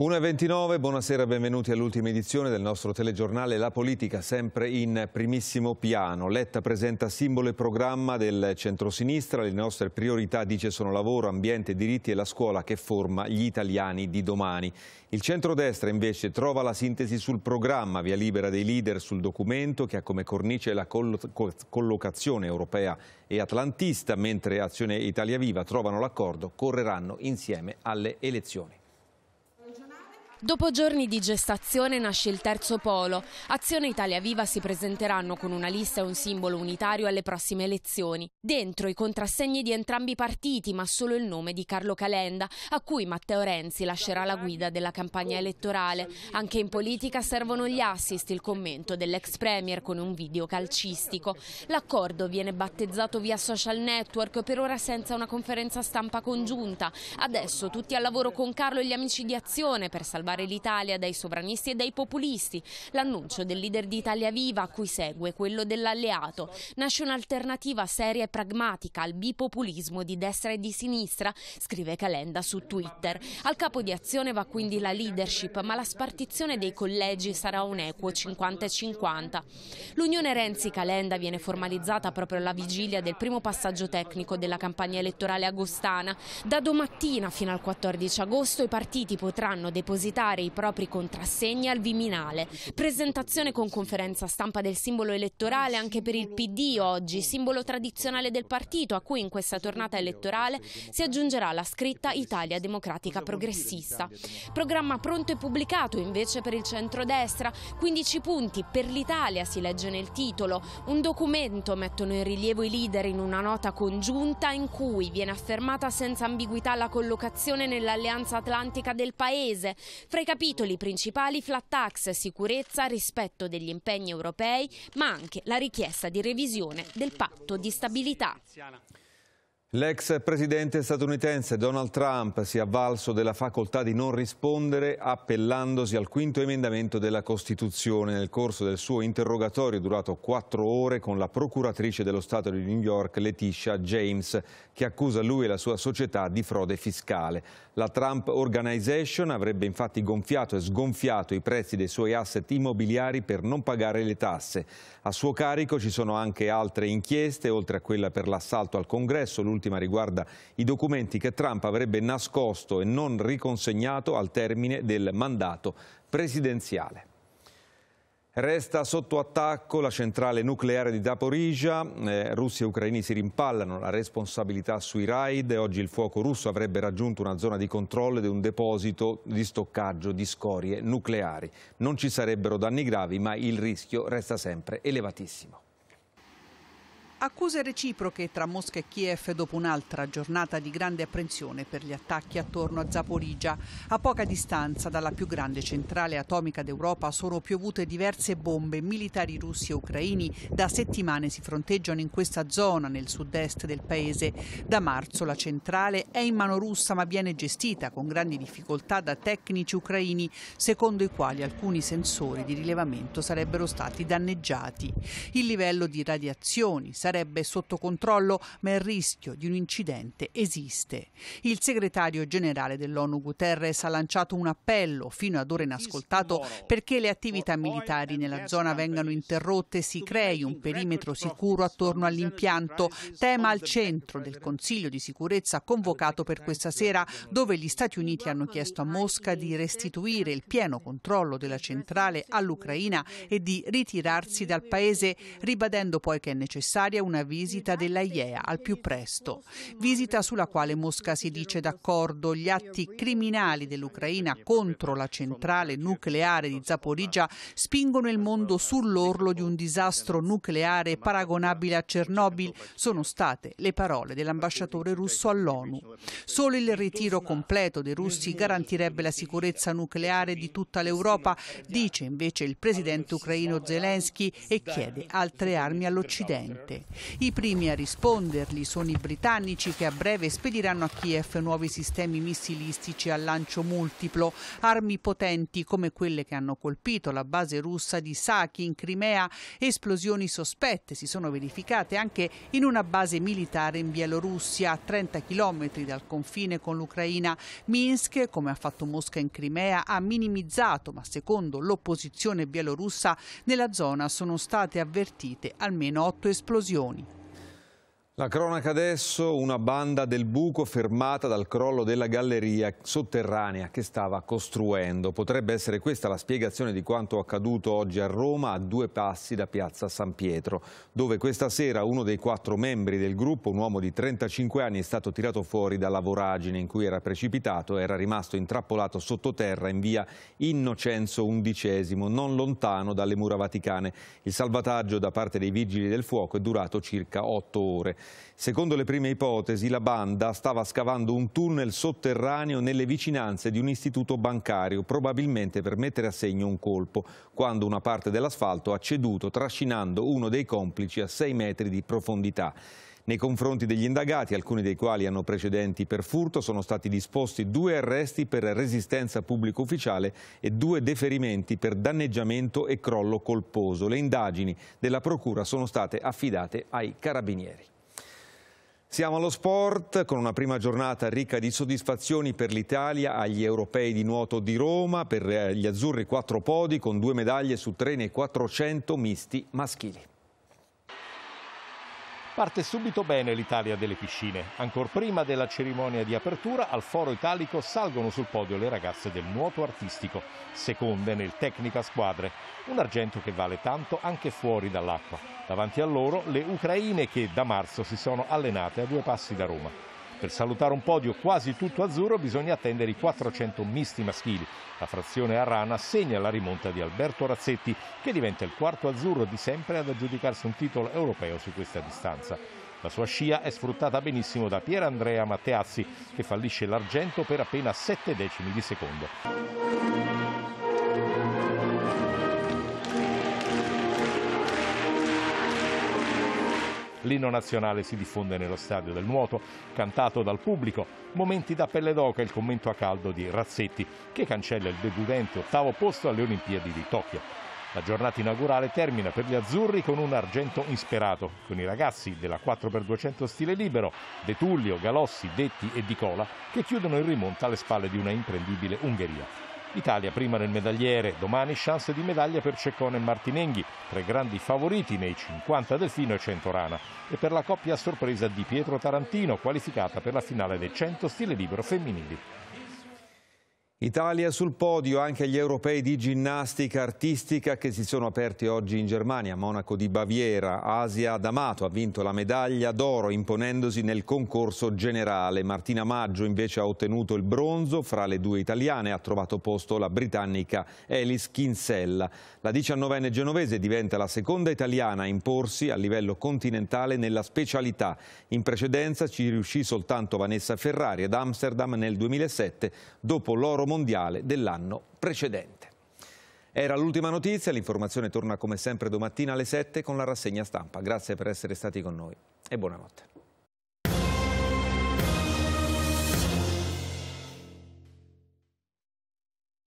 1.29, buonasera e benvenuti all'ultima edizione del nostro telegiornale La Politica, sempre in primissimo piano. Letta presenta simbolo e programma del centrosinistra, le nostre priorità, dice, sono lavoro, ambiente, diritti e la scuola che forma gli italiani di domani. Il centrodestra invece trova la sintesi sul programma, via libera dei leader sul documento che ha come cornice la collo collocazione europea e atlantista, mentre Azione Italia Viva trovano l'accordo, correranno insieme alle elezioni. Dopo giorni di gestazione nasce il terzo polo. Azione Italia Viva si presenteranno con una lista e un simbolo unitario alle prossime elezioni. Dentro i contrassegni di entrambi i partiti, ma solo il nome di Carlo Calenda, a cui Matteo Renzi lascerà la guida della campagna elettorale. Anche in politica servono gli assist, il commento dell'ex premier con un video calcistico. L'accordo viene battezzato via social network, per ora senza una conferenza stampa congiunta. Adesso tutti al lavoro con Carlo e gli amici di Azione per salvare salvare l'Italia dai sovranisti e dai populisti. L'annuncio del leader di Italia Viva, a cui segue quello dell'alleato. Nasce un'alternativa seria e pragmatica al bipopulismo di destra e di sinistra, scrive Calenda su Twitter. Al capo di azione va quindi la leadership, ma la spartizione dei collegi sarà un equo 50 50. L'unione Renzi-Calenda viene formalizzata proprio alla vigilia del primo passaggio tecnico della campagna elettorale agostana. Da domattina fino al 14 agosto i partiti potranno depositare presentare i propri contrassegni al Viminale. Presentazione con conferenza stampa del simbolo elettorale anche per il PD oggi, simbolo tradizionale del partito a cui in questa tornata elettorale si aggiungerà la scritta Italia Democratica Progressista. Programma pronto e pubblicato invece per il centrodestra, 15 punti per l'Italia si legge nel titolo, un documento mettono in rilievo i leader in una nota congiunta in cui viene affermata senza ambiguità la collocazione nell'alleanza atlantica del paese, fra i capitoli principali flat tax, sicurezza, rispetto degli impegni europei, ma anche la richiesta di revisione del patto di stabilità. L'ex presidente statunitense Donald Trump si è avvalso della facoltà di non rispondere appellandosi al quinto emendamento della Costituzione nel corso del suo interrogatorio durato quattro ore con la procuratrice dello Stato di New York Letitia James che accusa lui e la sua società di frode fiscale. La Trump Organization avrebbe infatti gonfiato e sgonfiato i prezzi dei suoi asset immobiliari per non pagare le tasse. A suo carico ci sono anche altre inchieste oltre a quella per l'assalto al congresso L'ultima riguarda i documenti che Trump avrebbe nascosto e non riconsegnato al termine del mandato presidenziale. Resta sotto attacco la centrale nucleare di Zaporizia, eh, russi e ucraini si rimpallano la responsabilità sui raid, oggi il fuoco russo avrebbe raggiunto una zona di controllo ed un deposito di stoccaggio di scorie nucleari. Non ci sarebbero danni gravi ma il rischio resta sempre elevatissimo. Accuse reciproche tra Mosca e Kiev dopo un'altra giornata di grande apprensione per gli attacchi attorno a Zaporizia. A poca distanza dalla più grande centrale atomica d'Europa sono piovute diverse bombe. Militari russi e ucraini da settimane si fronteggiano in questa zona nel sud-est del paese. Da marzo la centrale è in mano russa ma viene gestita con grandi difficoltà da tecnici ucraini, secondo i quali alcuni sensori di rilevamento sarebbero stati danneggiati. Il livello di radiazioni sarebbe sotto controllo, ma il rischio di un incidente esiste. Il segretario generale dell'ONU Guterres ha lanciato un appello, fino ad ora inascoltato, perché le attività militari nella zona vengano interrotte e si crei un perimetro sicuro attorno all'impianto, tema al centro del Consiglio di sicurezza convocato per questa sera, dove gli Stati Uniti hanno chiesto a Mosca di restituire il pieno controllo della centrale all'Ucraina e di ritirarsi dal paese, ribadendo poi che è necessaria Italia una visita della IEA al più presto, visita sulla quale Mosca si dice d'accordo gli atti criminali dell'Ucraina contro la centrale nucleare di Zaporizia spingono il mondo sull'orlo di un disastro nucleare paragonabile a Chernobyl, sono state le parole dell'ambasciatore russo all'ONU. Solo il ritiro completo dei russi garantirebbe la sicurezza nucleare di tutta l'Europa, dice invece il presidente ucraino Zelensky e chiede altre armi all'Occidente. I primi a rispondergli sono i britannici che a breve spediranno a Kiev nuovi sistemi missilistici a lancio multiplo, armi potenti come quelle che hanno colpito la base russa di Saki in Crimea. Esplosioni sospette si sono verificate anche in una base militare in Bielorussia, a 30 km dal confine con l'Ucraina. Minsk, come ha fatto Mosca in Crimea, ha minimizzato, ma secondo l'opposizione bielorussa, nella zona sono state avvertite almeno otto esplosioni milioni. La cronaca adesso, una banda del buco fermata dal crollo della galleria sotterranea che stava costruendo. Potrebbe essere questa la spiegazione di quanto accaduto oggi a Roma a due passi da piazza San Pietro, dove questa sera uno dei quattro membri del gruppo, un uomo di 35 anni, è stato tirato fuori dalla voragine in cui era precipitato e era rimasto intrappolato sottoterra in via Innocenzo XI, non lontano dalle mura vaticane. Il salvataggio da parte dei vigili del fuoco è durato circa otto ore. Secondo le prime ipotesi, la banda stava scavando un tunnel sotterraneo nelle vicinanze di un istituto bancario, probabilmente per mettere a segno un colpo, quando una parte dell'asfalto ha ceduto, trascinando uno dei complici a 6 metri di profondità. Nei confronti degli indagati, alcuni dei quali hanno precedenti per furto, sono stati disposti due arresti per resistenza pubblico ufficiale e due deferimenti per danneggiamento e crollo colposo. Le indagini della Procura sono state affidate ai carabinieri. Siamo allo sport con una prima giornata ricca di soddisfazioni per l'Italia agli europei di nuoto di Roma, per gli azzurri quattro podi con due medaglie su tre nei 400 misti maschili. Parte subito bene l'Italia delle piscine. Ancor prima della cerimonia di apertura, al Foro Italico salgono sul podio le ragazze del nuoto artistico, seconde nel Tecnica Squadre, un argento che vale tanto anche fuori dall'acqua. Davanti a loro le ucraine che da marzo si sono allenate a due passi da Roma. Per salutare un podio quasi tutto azzurro bisogna attendere i 400 misti maschili. La frazione Arrana segna la rimonta di Alberto Razzetti che diventa il quarto azzurro di sempre ad aggiudicarsi un titolo europeo su questa distanza. La sua scia è sfruttata benissimo da Pier Andrea Matteazzi che fallisce l'argento per appena 7 decimi di secondo. L'inno nazionale si diffonde nello stadio del nuoto, cantato dal pubblico. Momenti da pelle d'oca e il commento a caldo di Razzetti, che cancella il deludente ottavo posto alle Olimpiadi di Tokyo. La giornata inaugurale termina per gli azzurri con un argento insperato, con i ragazzi della 4x200 stile libero, De Tullio, Galossi, Detti e Di Cola, che chiudono il rimonta alle spalle di una imprendibile Ungheria. Italia prima nel medagliere, domani chance di medaglia per Ceccone e Martinenghi, tre grandi favoriti nei 50 Delfino e 100 Rana. e per la coppia a sorpresa di Pietro Tarantino, qualificata per la finale dei 100 stile libero femminili. Italia sul podio anche agli europei di ginnastica artistica che si sono aperti oggi in Germania, Monaco di Baviera. Asia D'Amato ha vinto la medaglia d'oro imponendosi nel concorso generale. Martina Maggio invece ha ottenuto il bronzo fra le due italiane ha trovato posto la britannica Alice Kinsella. La diciannovenne genovese diventa la seconda italiana a imporsi a livello continentale nella specialità. In precedenza ci riuscì soltanto Vanessa Ferrari ad Amsterdam nel 2007 dopo l'oro mondiale dell'anno precedente. Era l'ultima notizia, l'informazione torna come sempre domattina alle 7 con la rassegna stampa. Grazie per essere stati con noi e buonanotte.